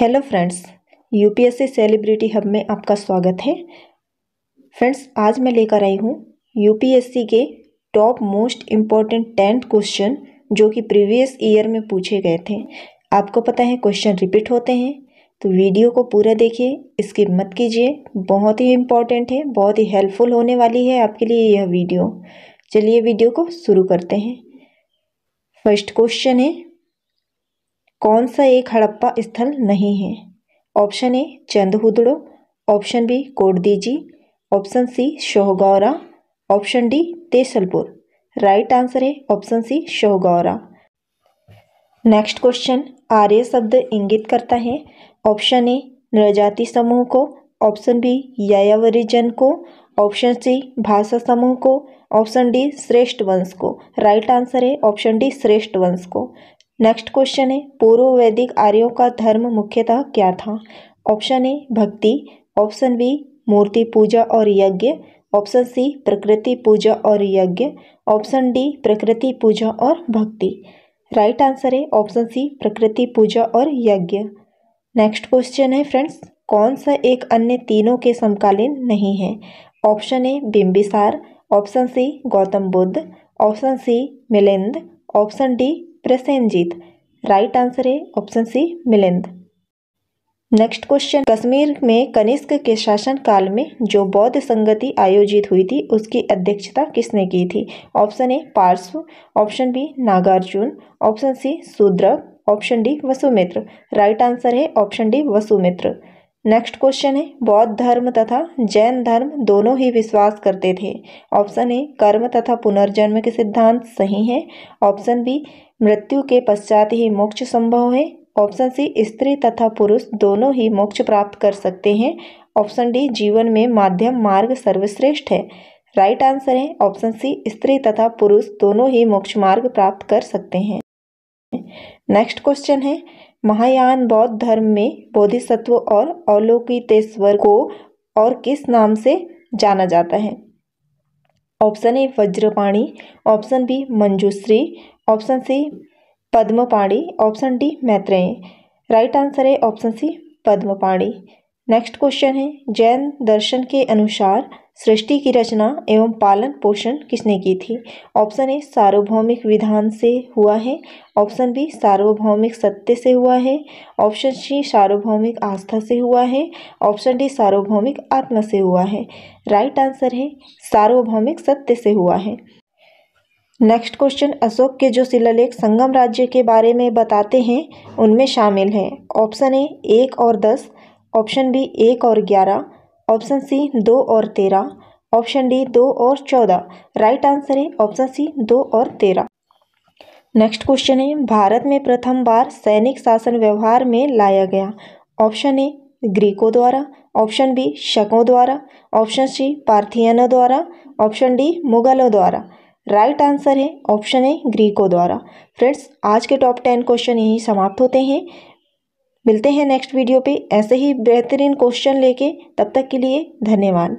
hello friends UPSC celebrity hub में आपका स्वागत है फ्रेंड्स आज मैं लेकर आई हूँ यूपीएससी के top most important tenth question जो कि प्रीवियस ईयर में पूछे गए थे आपको पता है क्वेश्चन रिपीट होते हैं तो वीडियो को पूरा देखिए स्किप मत कीजिए बहुत ही इम्पॉर्टेंट है बहुत ही हेल्पफुल होने वाली है आपके लिए यह वीडियो चलिए वीडियो को शुरू करते हैं फर्स्ट क्वेश्चन है कौन सा एक हड़प्पा स्थल नहीं है option A Chanhudaro option B Kot Diji option C Sohgaura option D Tesalpur right answer है option C Sohgaura next question आर्य शब्द इंगित करता है ऑप्शन ए नृजाति समूह को ऑप्शन बी यायावरिजन को ऑप्शन सी भाषा समूह को ऑप्शन डी श्रेष्ठ वंश को राइट आंसर है ऑप्शन डी श्रेष्ठ वंश को नेक्स्ट क्वेश्चन है पूर्व वैदिक आर्यों का धर्म मुख्यतः क्या था ऑप्शन ए भक्ति ऑप्शन बी मूर्ति पूजा और यज्ञ ऑप्शन सी प्रकृति पूजा और यज्ञ ऑप्शन डी प्रकृति पूजा और भक्ति राइट आंसर है ऑप्शन सी प्रकृति पूजा और यज्ञ नेक्स्ट क्वेश्चन है फ्रेंड्स कौन सा एक अन्य तीनों के समकालीन नहीं है option A Bimbisara option C Gautam Buddha option C Milind option D Prasenjit right answer है option C Milind next question Kashmir में कनिष्क के शासनकाल में जो बौद्ध संगति आयोजित हुई थी उसकी अध्यक्षता किसने की थी option A Parshva option B Nagarjuna option C शूद्र option D Vasumitra right answer है option D Vasumitra next question है बौद्ध धर्म तथा जैन धर्म दोनों ही विश्वास करते थे ऑप्शन ए कर्म तथा पुनर्जन्म के सिद्धांत सही हैं ऑप्शन बी मृत्यु के पश्चात ही मोक्ष संभव है ऑप्शन सी स्त्री तथा पुरुष दोनों ही मोक्ष प्राप्त कर सकते हैं ऑप्शन डी जीवन में माध्यम मार्ग सर्वश्रेष्ठ है राइट आंसर है ऑप्शन सी स्त्री तथा पुरुष दोनों ही मोक्ष मार्ग प्राप्त कर सकते हैं नेक्स्ट क्वेश्चन है महायान बौद्ध धर्म में बोधिसत्व और अवलोकितेश्वर को और किस नाम से जाना जाता है option A Vajrapani option B Manjushri option C Padmapani option D Maitreya right answer है option C Padmapani next question है जैन दर्शन के अनुसार सृष्टि की रचना एवं पालन पोषण किसने की थी ऑप्शन ए सार्वभौमिक विधान से हुआ है ऑप्शन बी सार्वभौमिक सत्य से हुआ है ऑप्शन सी सार्वभौमिक आस्था से हुआ है ऑप्शन डी सार्वभौमिक आत्मा से हुआ है राइट आंसर है सार्वभौमिक सत्य से हुआ है नेक्स्ट क्वेश्चन अशोक के जो शिलालेख संगम राज्य के बारे में बताते हैं उनमें शामिल है ऑप्शन ए एक और दस ऑप्शन बी एक और ग्यारह ऑप्शन सी दो और तेरह ऑप्शन डी दो और चौदह राइट आंसर है ऑप्शन सी दो और तेरह नेक्स्ट क्वेश्चन है भारत में प्रथम बार सैनिक शासन व्यवहार में लाया गया ऑप्शन ए ग्रीकों द्वारा ऑप्शन बी शकों द्वारा ऑप्शन सी पार्थियनों द्वारा ऑप्शन डी मुगलों द्वारा राइट आंसर है ऑप्शन ए ग्रीकों द्वारा फ्रेंड्स आज के टॉप टेन क्वेश्चन यहीं समाप्त होते हैं मिलते हैं नेक्स्ट वीडियो पे ऐसे ही बेहतरीन क्वेश्चन लेके तब तक के लिए धन्यवाद